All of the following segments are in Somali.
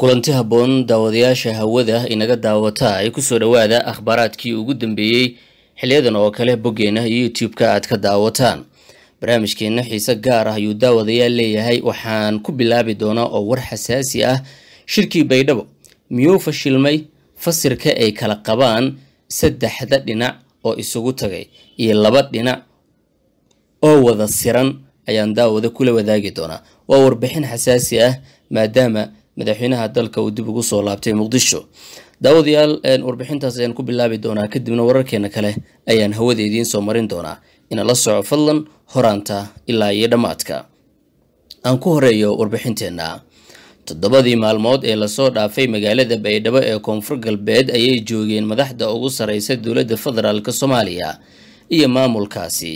kulanti haboon daawadayaasha hawada inaga daawata ay kusoo dhowaada akhbaaraadkii ugu dambeeyey xiliyadan oo kale boggeena iyo youtube-ka aad ka daawataan barnaamijkeenna xiise gaar ah ayuu daawadayaal leeyahay waxaan ku bilaabi doonaa oo war xasaasi ah shirkii baydhabo miyuu fashilmay fasirka ay kala qabaan saddexda dhinac oo isugu tagay iyo laba dhinac oo wada siran ayaan daawada kula wadaagi doonaa waa warbixin xasaasi ah maadaama madaxweynaha dalka uu dib ugu soo laabtay muqdisho daawadayaal warbixintaas ayaan ku bilaabi doonaa kadibna wararkeena kale ayaan hawada idiin soo marin doonaa inala soco fadlan horaanta ilaa iyo dhammaadka aan ku horeeyo warbixinteenna toddobadii maalmood ee lasoo dhaafay magaalada baydhabo ee koonfur galbeed ayay joogeen madaxda ugu sarreysa dowladda federaalk soomaaliya iyo maamulkaasi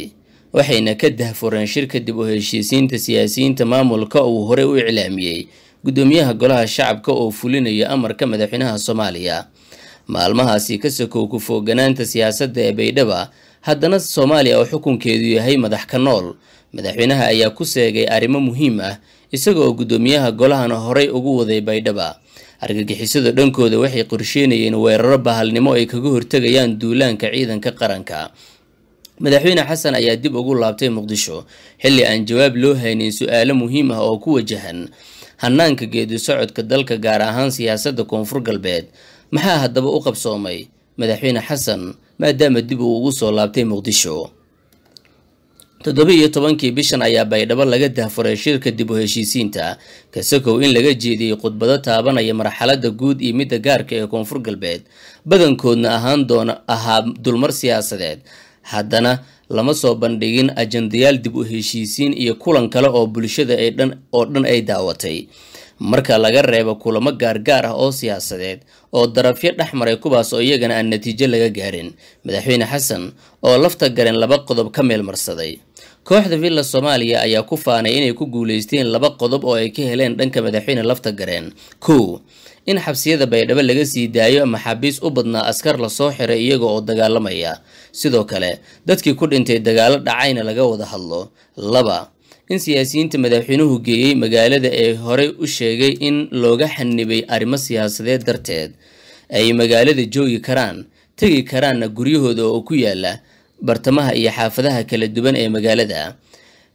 waxayna ka dahfureen shir kadib u heshiisiinta siyaasiyiinta maamulka uu horey u iclaamiyey guddoomiyaha golaha shacabka oo fulinaya amarka madaxweynaha soomaaliya maalmahaasi ka sokow ku-fooganaanta siyaasadda ee baydhaba haddana soomaaliya oo xukunkeedu yahay madax ka nool madaxweynaha ayaa ku seegay arrimo muhiim ah isagaoo guddoomiyaha golahana horay ugu waday baydhaba argagixisada dhankooda waxay qorsheynayeen weeraro bahalnimo ay kaga hortegayaan duulaanka ciidanka qaranka madaxweyne xasan ayaa dib ugu laabtay muqdisho xilli aan jawaab loo haynin su-aalo muhiim ah oo ku wajahan hannaanka geedi socodka dalka gaar ahaan siyaasadda koonfur galbeed maxaa haddaba u qabsoomay madaxweyne xasan maadaama dib uu ugu soo laabtay muqdisho toddoba-iyo tobankii bishan ayaa baydhabo laga dahfuray shirka dib u heshiisiinta kasakow in laga jeediyey khudbado taabanaya marxaladda guud iyo midda gaarka ee koonfur galbeed badankoodna ahaan doona ahaa dulmar siyaasadeed haddana lama soo bandhigin ajandayaal dib u heshiisiin iyo kulan kale oo bulshada oo dhan ay daawatay marka laga reebo kulamo gaargaar ah oo siyaasadeed oo darafyo dhex maray kuwaas oo iyagana aan natiijo laga gaarin madaxweyne xasan oo lafta garen laba qodob ka meelmarsaday kooxda villa soomaaliya ayaa ku faanay inay ku guuleysteen laba qodob oo ay ka heleen dhanka madaxweyne lafta gareen kow in xabsiyada baydhabo laga sii daayo maxaabiis u badnaa askar lasoo xiray iyaga oo dagaalamaya sidoo kale dadkii ku dhintay dagaalo dhacayna laga wada hadlo laba in siyaasiyiinta madaxweynuhu geeyey magaalada ee horey u sheegay in looga xanibay arrimo siyaasadeed darteed ay magaalada joogi karaan tegi karaanna guryahooda oo ku yaala bartamaha iyo xaafadaha kala duwan ee magaalada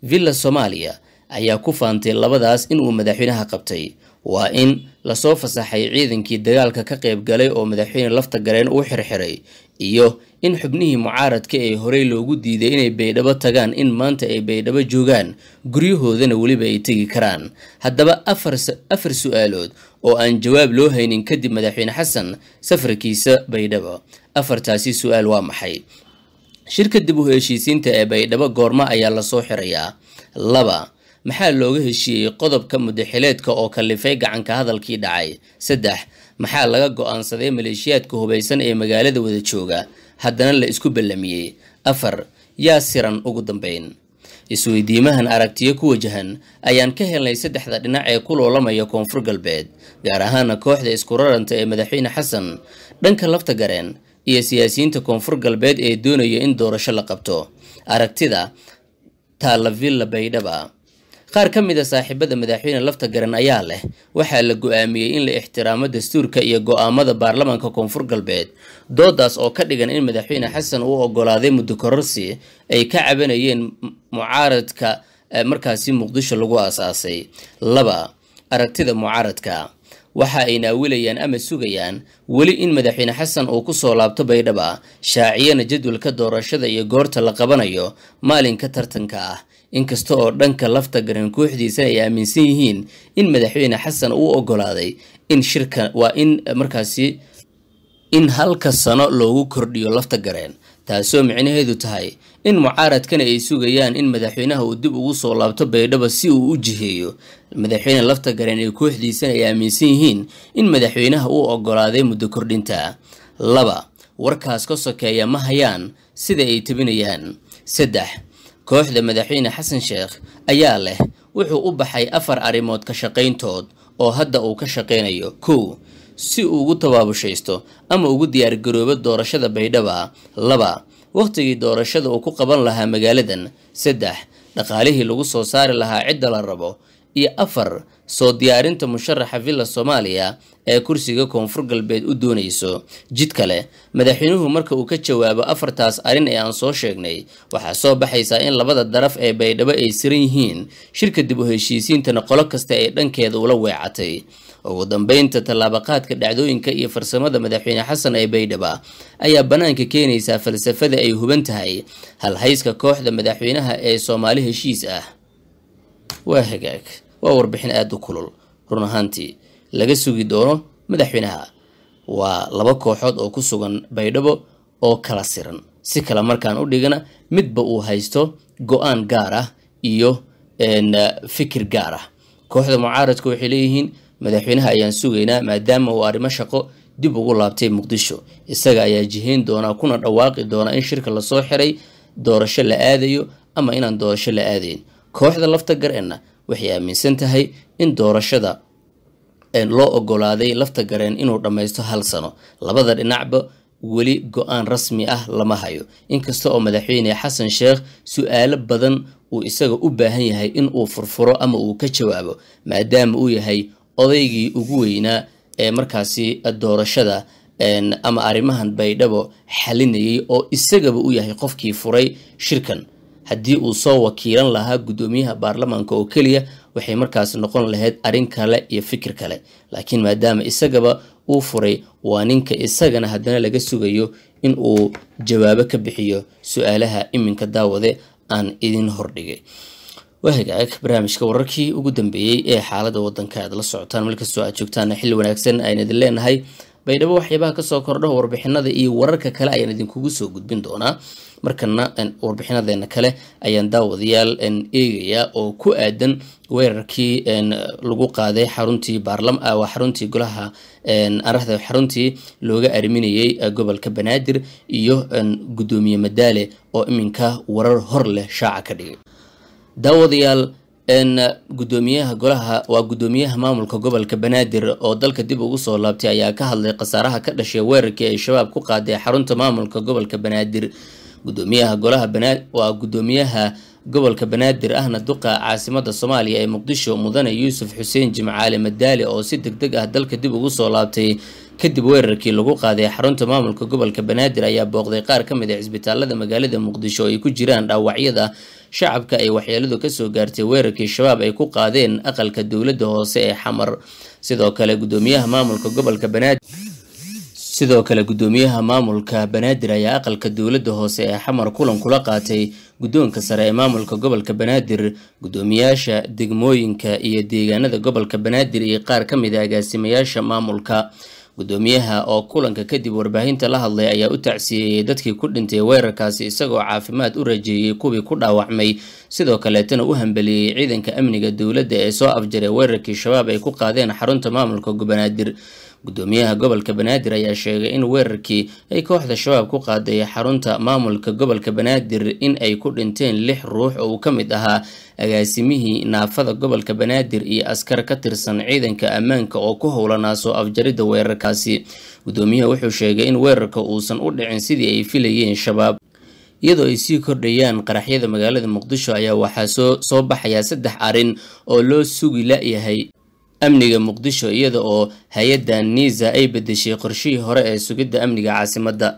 villa soomaaliya ayaa ku faantay labadaas inuu madaxweynaha qabtay waa in lasoo fasaxay ciidankii dagaalka ka qayb galay oo madaxweyne lafta gareen uu xirxiray iyo in xubnihii mucaaradka ee horey loogu diiday inay baydhabo tagaan in maanta ay baydhabo joogaan guryahoodana weliba ay tegi karaan haddaba afar su-aalood oo aan jawaab loo haynin kadib madaxweyne xasan safarkiisa baydhabo afartaasi su-aal waa maxay shirka dib u heshiisiinta ee baydhabo goorma ayaa lasoo xirayaa laba maxaa looga heshiiyey qodobka mudaxileedka oo kallifay gacanka hadalkii dhacay saddex maxaa laga go'aansaday maleeshiyaadka hubaysan ee magaalada wada jooga haddana la isku ballamiyey afar yaa siran ugu dambeyn isweydiimahan aragtiyo ku wajahan ayaan ka helnay saddexda dhinac ee ku loolamaya koonfur galbeed gaar ahaana kooxda iskuraranta ee madaxweyne xasan dhanka lafta gareen iyo siyaasiyiinta koonfur galbeed ee doonaya in doorasho la qabto aragtida taalla baydhaba qaar ka mid a saaxiibada madaxweyne lafta garan ayaa leh waxaa la go-aamiyey in la ixtiraamo dastuurka iyo go-aamada baarlamaanka koonfur galbeed doodaas oo ka dhigan in madaxweyne xasan uu ogolaaday muddo kororsi ay ka cabanayeen mucaaradka eh, markaasi muqdisho lagu aasaasay laba aragtida mucaaradka waxa ay naawilayaan ama sugayaan weli in madaxweyne xasan uu ku soo laabto baydhaba shaaciyana jadwalka doorashada iyo goorta la qabanayo maalinka tartanka ah inkasta oo dhanka lafta garan kooxdiisana ay aaminsan yihiin in madaxweyne xasan uu ogolaaday in shirka waa in markaasi in halka sano loogu kordhiyo lafta gareen taasoo micnaheedu tahay in mucaaradkana ay sugayaan in madaxweynaha uu dib ugu soo laabto baydhaba si uu u jiheeyo madaxweyne lafta gareen ee kooxdiisana ay aaminsan yihiin in madaxweynaha uu ogolaaday muddo kordhinta laba warkaas ka sokeeya ma hayaan sida ay tabinayaan saddex kooxda madaxweyne xasan sheekh ayaa leh wuxuu u baxay afar arrimood ka shaqayntood oo hadda uu ka shaqaynayo kow si uu ugu tabaabushaysto ama ugu diyaargaroobo doorashada baydhaba laba wakhtigii doorashada uu ku qaban lahaa magaaladan saddex dhaqaalihii lagu soo saari lahaa cidda la rabo iyo afar soo diyaarinta musharaxa villa soomaaliya ee kursiga koonfur galbeed u doonayso jid kale madaxweynuhu marka uu ka jawaabo afartaas arrin ee aan soo sheegnay waxaa soo baxaysaa in labada daraf ee baydhabo ay siran yihiin shirka dib u heshiisiintana qolo kasta ay dhankeeda ula weecatay ugu dambeynta tallaabaqaadka dhacdooyinka iyo farsamada madaxweyne xasan ee baydhaba ayaa bannaanka keenaysaa falsafada ay huban tahay halhayska kooxda madaxweynaha ee soomaali heshiis ah waa hagaag waa warbixin aada u kulul run ahaantii laga sugi doono madaxweynaha waa laba kooxood oo ku sugan baydhabo oo kala siran si kale markaan u dhigana midba uu haysto go-aan gaar ah iyo fikir gaar ah kooxda mucaaradka waxay leeyihiin madaxweynaha ayaan sugaynaa maadaama uu arrimo shaqo dib ugu laabtay muqdisho isaga ayaa jiheyn doonaa kuna dhawaaqi doonaa in shirka lasoo xiray doorasho la aadayo ama inaan doorasho la aadayn kooxda lafta gareenna waxay aaminsan tahay in doorashada loo ogolaaday lafta gareen inuu dhammaysto hal sano labada dhinacba weli go-aan rasmi ah lama hayo inkasta oo madaxweyne xasan sheekh su-aalo badan uu isaga u baahan yahay in uu furfuro ama uu ka jawaabo maadaama uu yahay odaygii ugu weynaa ee markaasi doorashada ama arrimahan baydhabo xalinayay oo isagaba u yahay qofkii furay shirkan haddii uu soo wakiilan lahaa guddoomiyaha baarlamaanka oo keliya waxay markaas noqon lahayd arrin kale iyo fikir kale laakiin maadaama isagaba uu furay waa ninka isagana haddana laga sugayo in uu jawaabo ka bixiyo su-aalaha iminka daawade aan idin hordhigay waa hagaag barnaamijka wararkii ugu dambeeyey ee xaaladda waddanka aad la socotaan markastoo aad joogtaana xilli wanaagsan ayaan idin leenahay baydhabo waxyaabaha kasoo kordho warbixinada iyo wararka kale ayaan idinkugu soo gudbin doonaa markana warbixinadeena kale ayaan daawadayaal eegaya oo ku aadan weerarkii lagu qaaday xaruntii ah, xaruntii golaha araxda xaruntii looga arriminayay ah, gobolka banaadir iyo gudoomiye madaale oo iminka warar hor leh shaaca ka dhigay daawadayaal gudoomiyaha golaha waa gudoomiyaha maamulka gobolka banaadir oo dalka dib ugu soo laabtay ayaa ka hadlay khasaaraha ka dhashay weerarkii ay shabaab ku qaaday xarunta maamulka gobolka banaadir gudoomiyaha golaha waa gudoomiyaha gobolka banaadir ahna duqa caasimada soomaaliya ee muqdisho mudane yuusuf xuseen jimcaale madaali oo si deg deg ah dalka dib ugu soo laabtay kadib weerarkii lagu qaaday xarunta maamulka gobolka banaadir ayaa booqday qaar ka mid a ah cisbitaalada magaalada muqdisho ay ku jiraan dhaawacyada shacabka ay waxyeeladu kasoo gaartay weerarkii shabaab ay ku qaadeen aqalka dowladda hoose ee xamar sidoo kale gudoomiyaha maamulka gobolka banaadir sidoo kale guddoomiyaha maamulka banaadir ayaa aqalka dowladda hoose ee xamar kulan kula qaatay guddoonka sare ee maamulka gobolka banaadir guddoomiyaasha degmooyinka iyo deegaanada gobolka banaadir iyo qaar ka mid a ah agaasimayaasha maamulka guddoomiyaha oo kulanka kadib warbaahinta la hadlay ayaa u tacsiyeeyey dadkii ku dhintay weerarkaasi isagoo caafimaad u rajeeyey kuwii ku dhaawacmay sidoo kaleetana u hambaliyey ciidanka amniga dowladda ee soo afjaray weerarkii shabaab ay ku qaadeen xarunta maamulka banaadir gudoomiyaha gobolka banaadir ayaa sheegay in weerarkii ay kooxda shabaab ku qaaday xarunta maamulka gobolka banaadir in ay ku dhinteen lix ruux oo uu ka mid ahaa agaasimihii naafada gobolka banaadir iyo askar ka tirsan ciidanka ammaanka oo ku howlanaa soo afjaridda weerarkaasi gudoomiyaha wuxuu sheegay in weerarka uusan u dhicin sidii ay filayeen shabaab iyadoo ay sii kordhayaan qaraxyada magaalada muqdisho ayaa waxaa soo soo baxaya saddex arrin oo loo sugi la-yahay amniga muqdisho iyada oo hay-adda niisa ay bedeshay qorshihii hore ee sugidda amniga caasimadda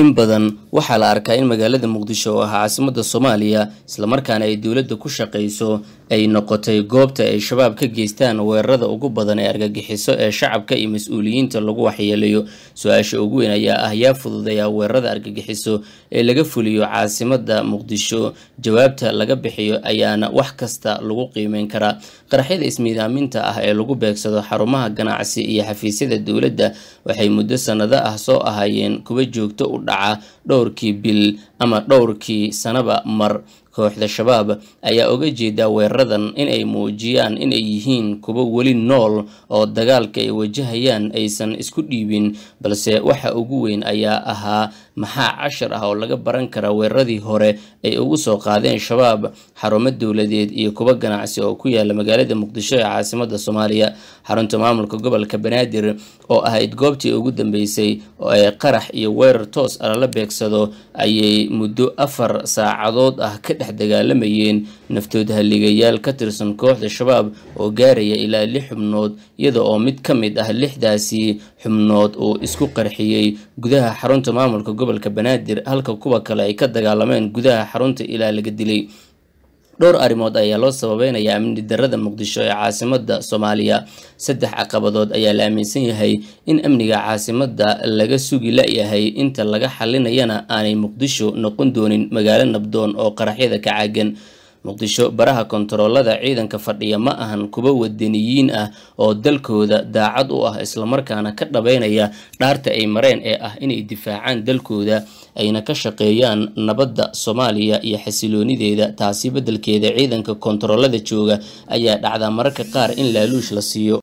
in badan waxaa la arkaa in magaalada muqdisho oo ahaa caasimadda soomaaliya islamarkaana ay dowladda ku shaqayso ay noqotay goobta ay shabaab ka geystaan weerarada ugu badan ee argagixiso ee shacabka iyo mas-uuliyiinta lagu waxyeelayo su-aasha ugu weyn ayaa ah yaa fududeeyaa weerarada argagixiso ee laga fuliyo caasimada muqdisho jawaabta laga bixiyo ayaana wax kasta lagu qiimeyn karaa qaraxyada ismiidaaminta ah ee lagu beegsado xarumaha ganacsi iyo xafiisyada dowladda waxay muddo sanado ah soo ahaayeen kuwa joogto u dhaca dhowrkii bil ama dhowrkii sanaba mar kooxda shabaab ayaa uga jeeda weeraradan inay muujiyaan inay yihiin kuwo weli nool oo dagaalka ay wajahayaan aysan isku dhiibin balse waxa ugu weyn ayaa ahaa maxaa cashar ah oo laga baran kara weeraradii hore ay ugu soo qaadeen shabaab xarumo dowladeed iyo kuwo ganacsi oo ku yaala magaalada muqdisho ee caasimada soomaaliya xarunta maamulka gobolka banaadir oo ahayd goobtii ugu dambeysay oo ay qarax iyo weerar toos alala beegsado ayay muddo afar saacadood ah ka dhex dagaalamayeen naftooda haligayaal ka tirsan kooxda shabaab oo gaaraya ilaa lix xubnood iyada oo mid ka mid ah lixdaasi xubnood uu isku qarxiyey gudaha xarunta maamulka gobolka banaadir halka kuwa kale ay ka dagaalameen gudaha xarunta ilaa laga dilay dhowr arrimood ayaa loo sababeynayaa amni darada muqdisho ee caasimada soomaaliya saddex caqabadood ayaa la aaminsan yahay in amniga caasimada laga sugi la-yahay inta laga xalinayana aanay muqdisho noqon doonin magaalo nabdoon oo qaraxyada ka caagan muqdisho baraha kontaroolada ciidanka fadhiya ma ahan kuwa wadaniyiin ah oo dalkooda daacad u ah islamarkaana ka dhabaynaya dhaarta ay mareen ee ah inay difaacaan dalkooda ayna ka shaqeeyaan nabadda soomaaliya iyo xasiloonideeda taasi beddelkeeda ciidanka kontaroolada jooga ayaa dhacda mararka qaar in laaluush la siiyo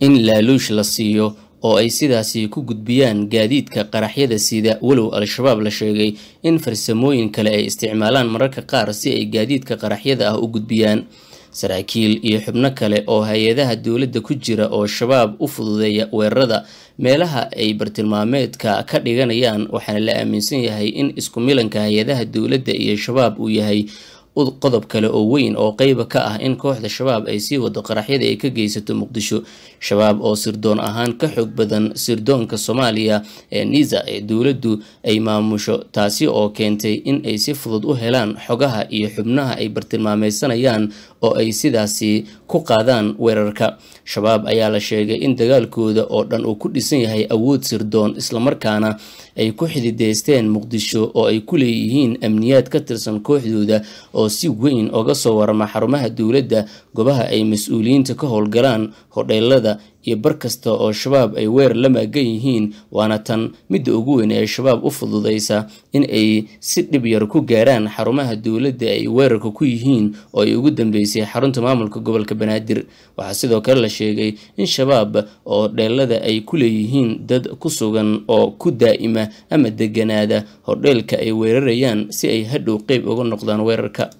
in laaluush la siiyo oo ay sidaasi ku gudbiyaan gaadiidka qaraxyada sida walow al-shabaab la sheegay in farsamooyin kale ay isticmaalaan mararka qaar si ay gaadiidka qaraxyada ah u gudbiyaan saraakiil iyo xubno kale oo hay-adaha dowladda ku jira oo shabaab u fududeeya weerarada meelaha ay bartilmaameedka ka dhiganayaan waxaana la aaminsan yahay in isku milanka hay-adaha dowladda iyo shabaab uu yahay qodob kale oo weyn oo qeyba ka ah in kooxda shabaab ay sii wado qaraxyada ay ka geysato muqdisho shabaab oo sirdoon ahaan ka xoog badan sirdoonka soomaaliya ee niza ee dowladdu ay maamusho taasi oo keentay in ay si fudud u helaan xogaha iyo xubnaha ay bartilmaameysanayaan oo ay sidaasi ku qaadaan weerarka shabaab ayaa la sheegay in dagaalkooda oo dhan uu ku dhisan yahay awood sirdoon islamarkaana ay ku xidideysteen muqdisho oo ay ku leeyihiin amniyaad ka tirsan kooxdooda oo oo si weyn oga soo warama xarumaha dowladda goobaha ay mas-uuliyiinta ka howlgalaan hodheelada iyo barkasta oo shabaab ay weer la maagan yihiin waana tan midda ugu weyn ee shabaab u fududeysa in ay si dhib yar ku gaaraan xarumaha dowladda ay weerarka ku yihiin oo ay ugu dambeysay xarunta maamulka gobolka banaadir waxaa sidoo kale la sheegay in shabaab oo dheelada ay ku leeyihiin dad ku sugan oo ku daa'ima ama deganaada hodheelka ay weerarayaan si ay hadhow qeyb uga noqdaan weerarka